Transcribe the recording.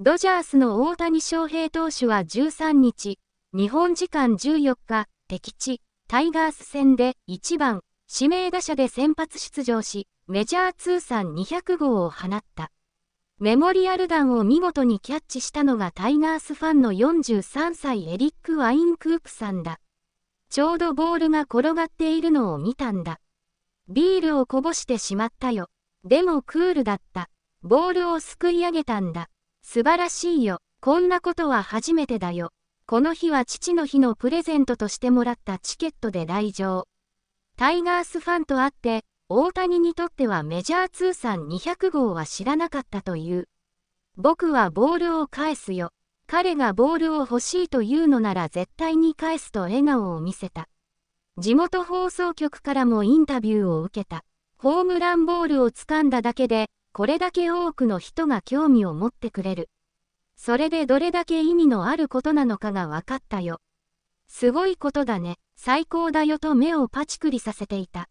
ドジャースの大谷翔平投手は13日、日本時間14日、敵地、タイガース戦で1番、指名打者で先発出場し、メジャー通算200号を放った。メモリアル弾を見事にキャッチしたのがタイガースファンの43歳エリック・ワインクープさんだ。ちょうどボールが転がっているのを見たんだ。ビールをこぼしてしまったよ。でもクールだった。ボールをすくい上げたんだ。素晴らしいよ。こんなことは初めてだよ。この日は父の日のプレゼントとしてもらったチケットで来場。タイガースファンとあって、大谷にとってはメジャー通算200号は知らなかったという。僕はボールを返すよ。彼がボールを欲しいというのなら絶対に返すと笑顔を見せた。地元放送局からもインタビューを受けた。ホームランボールを掴んだだけで、これだけ多くの人が興味を持ってくれる。それでどれだけ意味のあることなのかが分かったよ。すごいことだね、最高だよと目をパチクリさせていた。